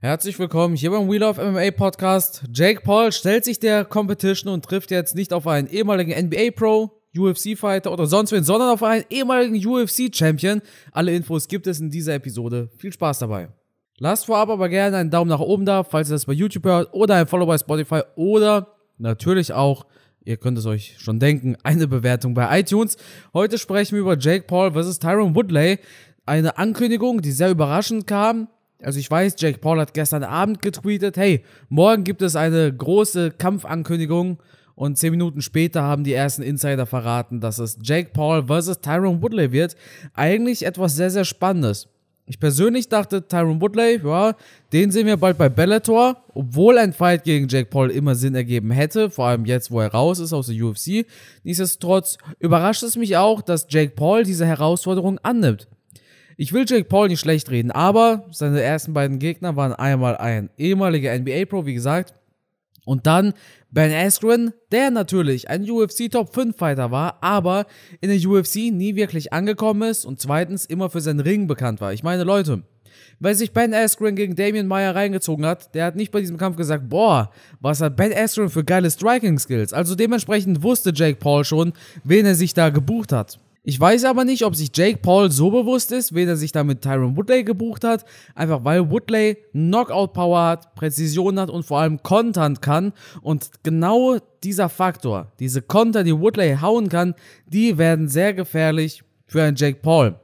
Herzlich willkommen hier beim Wheel of MMA Podcast. Jake Paul stellt sich der Competition und trifft jetzt nicht auf einen ehemaligen NBA Pro, UFC Fighter oder sonst wen, sondern auf einen ehemaligen UFC Champion. Alle Infos gibt es in dieser Episode. Viel Spaß dabei. Lasst vorab aber gerne einen Daumen nach oben da, falls ihr das bei YouTube hört oder ein Follow bei Spotify oder natürlich auch ihr könnt es euch schon denken, eine Bewertung bei iTunes. Heute sprechen wir über Jake Paul vs. Tyrone Woodley. Eine Ankündigung, die sehr überraschend kam also ich weiß, Jake Paul hat gestern Abend getweetet, hey, morgen gibt es eine große Kampfankündigung und zehn Minuten später haben die ersten Insider verraten, dass es Jake Paul versus Tyrone Woodley wird. Eigentlich etwas sehr, sehr Spannendes. Ich persönlich dachte, Tyrone Woodley, ja, den sehen wir bald bei Bellator, obwohl ein Fight gegen Jake Paul immer Sinn ergeben hätte, vor allem jetzt, wo er raus ist aus der UFC. Nichtsdestotrotz überrascht es mich auch, dass Jake Paul diese Herausforderung annimmt. Ich will Jake Paul nicht schlecht reden, aber seine ersten beiden Gegner waren einmal ein ehemaliger NBA-Pro, wie gesagt, und dann Ben Askren, der natürlich ein UFC Top 5 Fighter war, aber in der UFC nie wirklich angekommen ist und zweitens immer für seinen Ring bekannt war. Ich meine, Leute, weil sich Ben Askren gegen Damian Mayer reingezogen hat, der hat nicht bei diesem Kampf gesagt, boah, was hat Ben Askren für geile Striking Skills. Also dementsprechend wusste Jake Paul schon, wen er sich da gebucht hat. Ich weiß aber nicht, ob sich Jake Paul so bewusst ist, er sich damit Tyron Woodley gebucht hat, einfach weil Woodley Knockout-Power hat, Präzision hat und vor allem kontern kann. Und genau dieser Faktor, diese Konter, die Woodley hauen kann, die werden sehr gefährlich für einen Jake Paul.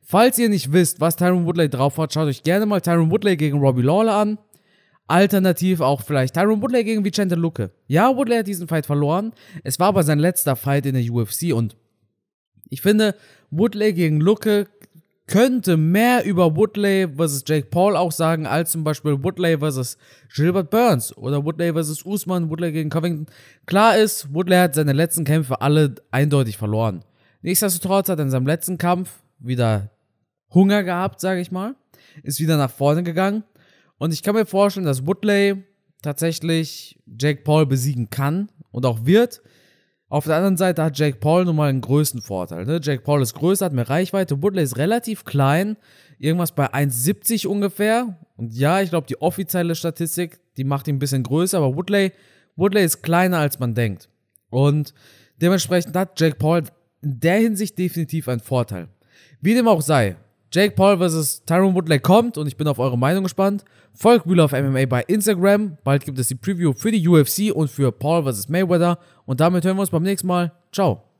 Falls ihr nicht wisst, was Tyron Woodley drauf hat, schaut euch gerne mal Tyron Woodley gegen Robbie Lawler an. Alternativ auch vielleicht Tyron Woodley gegen Vicente Luque. Ja, Woodley hat diesen Fight verloren. Es war aber sein letzter Fight in der UFC und ich finde, Woodley gegen Lucke könnte mehr über Woodley vs. Jake Paul auch sagen, als zum Beispiel Woodley vs. Gilbert Burns oder Woodley vs. Usman, Woodley gegen Covington. Klar ist, Woodley hat seine letzten Kämpfe alle eindeutig verloren. Nichtsdestotrotz hat er in seinem letzten Kampf wieder Hunger gehabt, sage ich mal, ist wieder nach vorne gegangen und ich kann mir vorstellen, dass Woodley tatsächlich Jake Paul besiegen kann und auch wird. Auf der anderen Seite hat Jake Paul nun mal einen Größenvorteil. Ne? Jake Paul ist größer, hat mehr Reichweite. Woodley ist relativ klein, irgendwas bei 1,70 ungefähr. Und ja, ich glaube, die offizielle Statistik, die macht ihn ein bisschen größer, aber Woodley, Woodley ist kleiner, als man denkt. Und dementsprechend hat Jake Paul in der Hinsicht definitiv einen Vorteil. Wie dem auch sei, Jake Paul vs. Tyrone Woodley kommt und ich bin auf eure Meinung gespannt. Folgt Wheel auf MMA bei Instagram. Bald gibt es die Preview für die UFC und für Paul vs. Mayweather. Und damit hören wir uns beim nächsten Mal. Ciao.